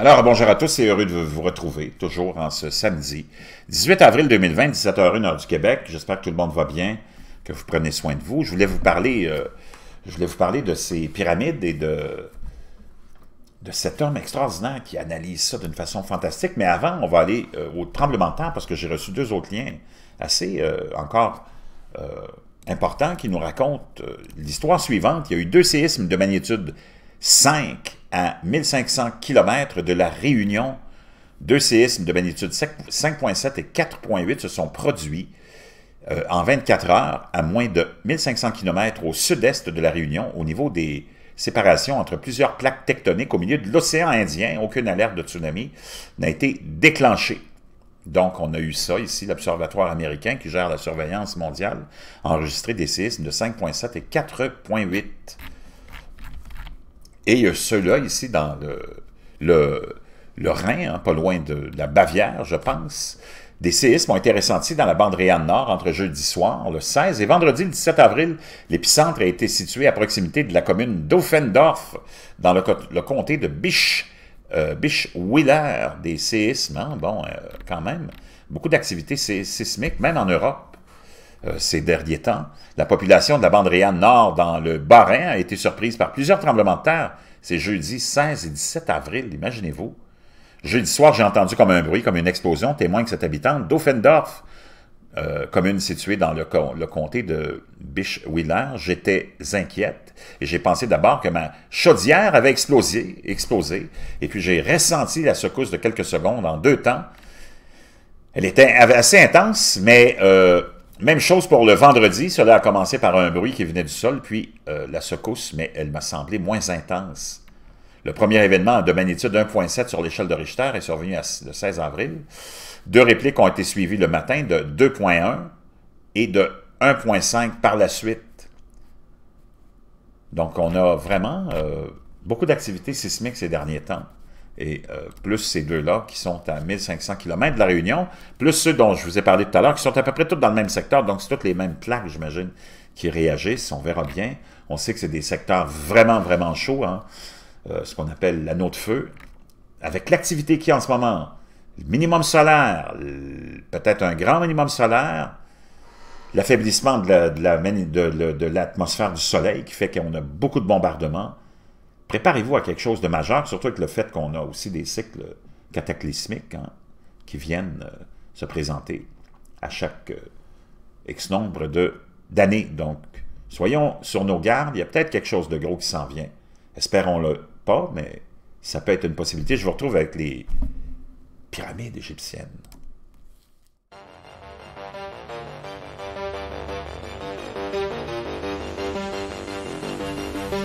Alors, bonjour à tous et heureux de vous retrouver, toujours en ce samedi 18 avril 2020, 17h01 heure du Québec. J'espère que tout le monde va bien, que vous prenez soin de vous. Je voulais vous parler, euh, je voulais vous parler de ces pyramides et de, cet homme extraordinaire qui analyse ça d'une façon fantastique. Mais avant, on va aller euh, au tremblement de temps parce que j'ai reçu deux autres liens assez euh, encore importants qui nous racontent l'histoire suivante. Il y a eu deux séismes de magnitude 5 à 1500 km de la Réunion, deux séismes de magnitude 5.7 et 4.8 se sont produits euh, en 24 heures à moins de 1500 km au sud-est de la Réunion au niveau des séparations entre plusieurs plaques tectoniques au milieu de l'océan Indien. Aucune alerte de tsunami n'a été déclenchée. Donc, on a eu ça ici, l'Observatoire américain qui gère la surveillance mondiale a enregistré des séismes de 5.7 et 4.8. Et ceux-là ici dans le, Rhin, hein, pas loin de, la Bavière, je pense. Des séismes ont été ressentis dans la bande Réanne Nord entre jeudi soir, le 16, et vendredi le 17 avril. L'épicentre a été situé à proximité de la commune d'Offendorf, dans le, comté de Bisch, euh, Des séismes, hein, bon, euh, quand même, beaucoup d'activités sismiques, même en Europe. Euh, ces derniers temps. La population de la bande Nord dans le Bas-Rhin a été surprise par plusieurs tremblements de terre ces jeudi 16 et 17 avril, imaginez-vous. Jeudi soir, j'ai entendu comme un bruit, comme une explosion, témoigne que cette habitante d'Offendorf, euh, commune située dans le, comté de Bischwiller, j'étais inquiète et j'ai pensé d'abord que ma chaudière avait explosé, explosé et puis j'ai ressenti la secousse de quelques secondes en deux temps. Elle était assez intense, mais euh, même chose pour le vendredi. Cela a commencé par un bruit qui venait du sol, puis euh, la secousse, mais elle m'a semblé moins intense. Le premier événement de magnitude 1.7 sur l'échelle de Richter est survenu le 16 avril. Deux répliques ont été suivies le matin de 2.1 et de 1.5 par la suite. Donc, on a vraiment euh, beaucoup d'activités sismiques ces derniers temps et euh, plus ces deux-là qui sont à 1500 km de la Réunion, plus ceux dont je vous ai parlé tout à l'heure, qui sont à peu près tous dans le même secteur, donc c'est toutes les mêmes plaques, j'imagine, qui réagissent, on verra bien. On sait que c'est des secteurs vraiment, vraiment chauds, hein. euh, ce qu'on appelle l'anneau de feu, avec l'activité qui en ce moment, le minimum solaire, peut-être un grand minimum solaire, l'affaiblissement de l'atmosphère du soleil qui fait qu'on a beaucoup de bombardements, préparez-vous à quelque chose de majeur, surtout avec le fait qu'on a aussi des cycles cataclysmiques hein, qui viennent euh, se présenter à chaque euh, X nombre d'années. Donc, soyons sur nos gardes, il y a peut-être quelque chose de gros qui s'en vient. Espérons-le pas, mais ça peut être une possibilité. Je vous retrouve avec les pyramides égyptiennes.